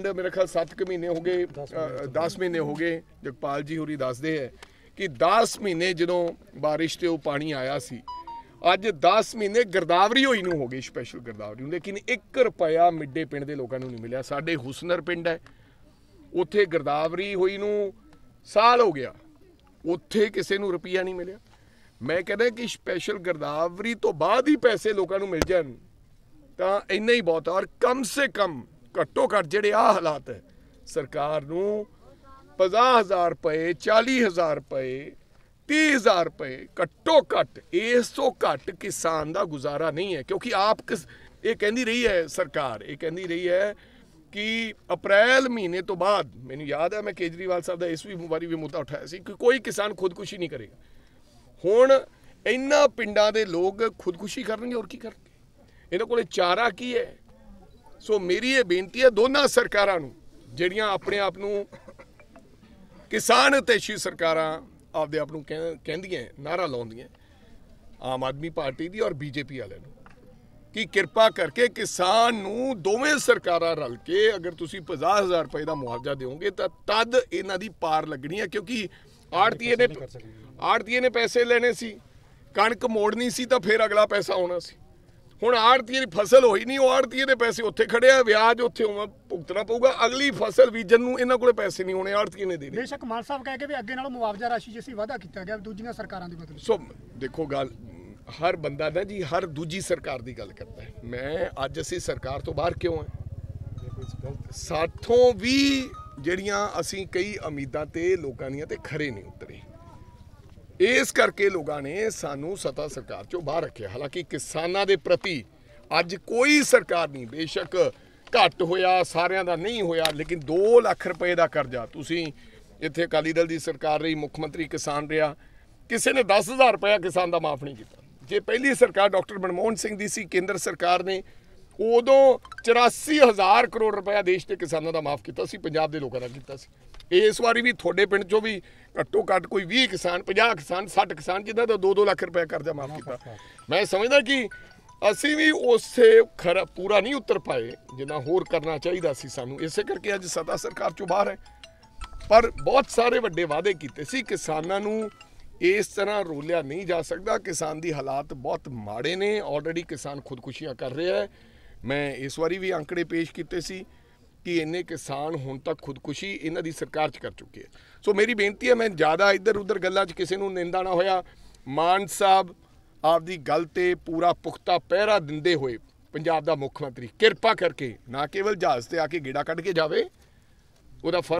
ਮੇਰੇ ਖਿਆਲ 7 ਕੁ ਮਹੀਨੇ ਹੋ ਗਏ 10 ਮਹੀਨੇ ਹੋ ਗਏ ਜਗਪਾਲ ਜੀ ਹੋਰੀ ਦੱਸਦੇ ਹੈ ਕਿ 10 ਮਹੀਨੇ ਜਦੋਂ بارش ਤੇ ਉਹ ਪਾਣੀ ਆਇਆ ਸੀ ਅੱਜ 10 ਮਹੀਨੇ ਗਰਦਾਵਰੀ ਹੋਈ ਨੂੰ ਹੋ ਗਈ ਸਪੈਸ਼ਲ ਗਰਦਾਵਰੀ ਨੂੰ ਲੇਕਿਨ 1 ਰੁਪਿਆ ਮਿੱਡੇ ਪਿੰਡ ਦੇ ਲੋਕਾਂ ਨੂੰ ਨਹੀਂ ਮਿਲਿਆ ਸਾਡੇ ਹੁਸਨਰ ਪਿੰਡ ਹੈ ਉੱਥੇ ਗਰਦਾਵਰੀ ਹੋਈ ਨੂੰ ਸਾਲ ਹੋ ਗਿਆ ਉੱਥੇ ਕਿਸੇ ਨੂੰ ਰੁਪਿਆ ਨਹੀਂ ਮਿਲਿਆ ਮੈਂ ਕਹਿੰਦਾ ਕਿ ਸਪੈਸ਼ਲ ਗਰਦਾਵਰੀ ਤੋਂ ਬਾਅਦ ਹੀ ਪੈਸੇ ਲੋਕਾਂ ਨੂੰ ਮਿਲ ਜਾਣ ਤਾਂ ਇੰਨਾ ਹੀ ਬਹੁਤ ਔਰ ਕਮ ਸੇ ਕਮ ਘੱਟੋ ਘੱਟ ਜਿਹੜੇ ਆ ਹਾਲਾਤ ਹੈ ਸਰਕਾਰ ਨੂੰ 50000 ਰੁਪਏ 40000 ਰੁਪਏ 30000 ਰੁਪਏ ਘੱਟੋ ਘੱਟ ਇਸ ਤੋਂ ਘੱਟ ਕਿਸਾਨ ਦਾ ਗੁਜ਼ਾਰਾ ਨਹੀਂ ਹੈ ਕਿਉਂਕਿ ਆਪ ਇਹ ਕਹਿੰਦੀ ਰਹੀ ਹੈ ਸਰਕਾਰ ਇਹ ਕਹਿੰਦੀ ਰਹੀ ਹੈ ਕਿ ਅਪ੍ਰੈਲ ਮਹੀਨੇ ਤੋਂ ਬਾਅਦ ਮੈਨੂੰ ਯਾਦ ਹੈ ਮੈਂ ਕੇਜਰੀਵਾਲ ਸਾਹਿਬ ਦਾ ਇਸ ਵੀ ਮੁਬਾਰੀ ਵੀ ਮੁੱਦਾ ਉਠਾਇਆ ਸੀ ਕਿ ਕੋਈ ਕਿਸਾਨ ਖੁਦਕੁਸ਼ੀ ਨਹੀਂ ਕਰੇਗਾ ਹੁਣ ਇੰਨਾ ਪਿੰਡਾਂ ਦੇ ਲੋਕ ਖੁਦਕੁਸ਼ੀ ਕਰਨਗੇ ਔਰ ਕੀ ਕਰਨਗੇ ਇਹਨਾਂ ਕੋਲੇ ਚਾਰਾ ਕੀ ਹੈ ਸੋ ਮੇਰੀ ਇਹ ਬੇਨਤੀ ਹੈ ਦੋਨਾਂ ਸਰਕਾਰਾਂ ਨੂੰ ਜਿਹੜੀਆਂ ਆਪਣੇ ਆਪ ਨੂੰ ਕਿਸਾਨ ਹਿਤੈਸ਼ੀ ਸਰਕਾਰਾਂ ਆਪਦੇ ਆਪ ਨੂੰ ਕਹਿੰਦੀਆਂ ਨਾਰਾ ਲਾਉਂਦੀਆਂ ਆਮ ਆਦਮੀ ਪਾਰਟੀ ਦੀ ਔਰ ਬੀਜੇਪੀ ਵਾਲਿਆਂ ਨੂੰ ਕਿ ਕਿਰਪਾ ਕਰਕੇ ਕਿਸਾਨ ਨੂੰ ਦੋਵੇਂ ਸਰਕਾਰਾਂ ਰਲ ਕੇ ਅਗਰ ਤੁਸੀਂ 50000 ਰੁਪਏ ਦਾ ਮੁਆਵਜ਼ਾ ਦਿਓਗੇ ਤਾਂ ਤਦ ਇਹਨਾਂ ਦੀ ਪਾਰ ਲੱਗਣੀ ਹੈ ਕਿਉਂਕਿ ਆੜਤੀਏ ਨੇ ਆੜਤੀਏ ਨੇ ਪੈਸੇ ਲੈਣੇ ਸੀ ਕਣਕ ਮੋੜਨੀ ਸੀ ਤਾਂ ਫਿਰ ਅਗਲਾ ਪੈਸਾ ਆਉਣਾ ਸੀ ਹੁਣ ਆੜਤੀ ਦੀ ਫਸਲ ਹੋਈ ਨਹੀਂ ਉਹ ਆੜਤੀ ਦੇ ਪੈਸੇ ਉੱਥੇ ਖੜਿਆ ਵਿਆਜ ਉੱਥੇ ਹੋਣਾ ਭੁਗਤਣਾ ਪਊਗਾ ਅਗਲੀ ਫਸਲ ਬੀਜਣ ਨੂੰ ਇਹਨਾਂ ਕੋਲੇ ਪੈਸੇ ਨਹੀਂ ਹੋਣੇ ਆੜਤੀ ਨੇ ਦੇਣੇ ਬੇਸ਼ੱਕ ਮਾਨ ਸਾਹਿਬ ਕਹਿ ਕੇ ਵੀ ਅੱਗੇ ਨਾਲੋਂ ਮੁਆਵਜ਼ਾ ਰਾਸ਼ੀ ਜਿਸੀ ਵਾਅਦਾ ਕੀਤਾ ਗਿਆ ਦੂਜੀਆਂ ਸਰਕਾਰਾਂ ਦੇ ਬਦਲੇ ਸੋ ਦੇਖੋ ਗੱਲ ਹਰ ਬੰਦਾ ਨਾ ਜੀ ਹਰ ਦੂਜੀ ਸਰਕਾਰ ਦੀ ਗੱਲ ਕਰਦਾ ਹੈ ਮੈਂ ਅੱਜ ਅਸੀਂ ਸਰਕਾਰ ਤੋਂ ਬਾਹਰ ਕਿਉਂ ਹੈ ਸਾਥੋਂ ਵੀ ਜਿਹੜੀਆਂ ਅਸੀਂ ਕਈ ਉਮੀਦਾਂ ਤੇ ਲੋਕਾਂ ਦੀਆਂ ਤੇ ਖਰੇ ਨਹੀਂ ਉਤਰੇ ਇਸ ਕਰਕੇ ਲੋਕਾਂ ਨੇ ਸਾਨੂੰ ਸਤਾ ਸਰਕਾਰ ਚੋਂ ਬਾਹਰ ਰੱਖਿਆ ਹਾਲਾਂਕਿ ਕਿਸਾਨਾਂ ਦੇ ਪ੍ਰਤੀ ਅੱਜ ਕੋਈ ਸਰਕਾਰ ਨਹੀਂ ਬੇਸ਼ੱਕ ਘੱਟ ਹੋਇਆ ਸਾਰਿਆਂ ਦਾ ਨਹੀਂ ਹੋਇਆ ਲੇਕਿਨ 2 ਲੱਖ ਰੁਪਏ ਦਾ ਕਰਜ਼ਾ ਤੁਸੀਂ ਇੱਥੇ ਅਕਾਲੀ ਦਲ ਦੀ ਸਰਕਾਰ ਰਹੀ ਮੁੱਖ ਮੰਤਰੀ ਕਿਸਾਨ ਰਿਹਾ ਕਿਸੇ ਨੇ 10000 ਰੁਪਏ ਕਿਸਾਨ ਦਾ ਮਾਫ ਨਹੀਂ ਕੀਤਾ ਜੇ ਪਹਿਲੀ ਸਰਕਾਰ ਡਾਕਟਰ ਮਨਮੋਹਨ ਸਿੰਘ ਦੀ ਸੀ ਕੇਂਦਰ ਸਰਕਾਰ ਨੇ ਉਦੋਂ 84000 ਕਰੋੜ ਰੁਪਏ ਦੇਸ਼ ਦੇ ਕਿਸਾਨਾਂ ਦਾ ਮਾਫ ਕੀਤਾ ਸੀ ਪੰਜਾਬ ਦੇ ਲੋਕਾਂ ਦਾ ਕੀਤਾ ਸੀ ਇਸ ਵਾਰੀ ਵੀ ਤੁਹਾਡੇ ਪਿੰਡ ਚੋਂ ਵੀ ਘੱਟੋ ਘੱਟ ਕੋਈ 20 ਕਿਸਾਨ 50 ਕਿਸਾਨ 60 ਕਿਸਾਨ ਜਿਨ੍ਹਾਂ ਦਾ 2-2 ਲੱਖ ਰੁਪਏ ਕਰਜ਼ਾ ਮਾਫ ਕੀਤਾ ਮੈਂ ਸਮਝਦਾ ਕਿ ਅਸੀਂ ਵੀ ਉਸੇ ਖਰਾ ਪੂਰਾ ਨਹੀਂ ਉਤਰ ਪਾਏ ਜਿੰਨਾ ਹੋਰ ਕਰਨਾ ਚਾਹੀਦਾ ਸੀ ਸਾਨੂੰ ਇਸੇ ਕਰਕੇ ਅੱਜ ਸਦਾ ਸਰਕਾਰ ਚੋਂ ਬਾਹਰ ਹੈ ਪਰ ਬਹੁਤ ਸਾਰੇ ਵੱਡੇ ਵਾਅਦੇ ਕੀਤੇ ਸੀ ਕਿਸਾਨਾਂ ਨੂੰ ਇਸ ਤਰ੍ਹਾਂ ਰੋਲਿਆ ਨਹੀਂ ਜਾ ਸਕਦਾ ਕਿਸਾਨ ਦੀ ਹਾਲਾਤ ਬਹੁਤ ਮਾੜੇ ਨੇ ਆਲਰੇਡੀ ਕਿਸਾਨ ਖੁਦਕੁਸ਼ੀਆਂ ਕਰ ਰਿਹਾ ਹੈ ਮੈਂ ਇਸ ਵਾਰੀ ਵੀ ਅੰਕੜੇ ਪੇਸ਼ ਕੀਤੇ ਸੀ ਕਿ ਇੰਨੇ ਕਿਸਾਨ ਹੁਣ ਤੱਕ ਖੁਦਕੁਸ਼ੀ ਇਹਨਾਂ ਦੀ ਸਰਕਾਰ 'ਚ ਕਰ ਚੁੱਕੇ ਹੈ ਸੋ ਮੇਰੀ ਬੇਨਤੀ ਹੈ ਮੈਂ ਜ਼ਿਆਦਾ ਇੱਧਰ ਉੱਧਰ ਗੱਲਾਂ 'ਚ ਕਿਸੇ ਨੂੰ ਨਿੰਦਾ ਨਾ ਹੋਇਆ ਮਾਨ ਸਾਹਿਬ ਆਪਦੀ ਗੱਲ ਤੇ ਪੂਰਾ ਪੁਖਤਾ ਪਹਿਰਾ ਦਿੰਦੇ ਹੋਏ ਪੰਜਾਬ ਦਾ ਮੁੱਖ ਮੰਤਰੀ ਕਿਰਪਾ ਕਰਕੇ ਨਾ ਕੇਵਲ ਜਹਾਜ਼ ਤੇ ਆ ਕੇ ਗੇੜਾ ਕੱਢ ਕੇ ਜਾਵੇ ਉਹਦਾ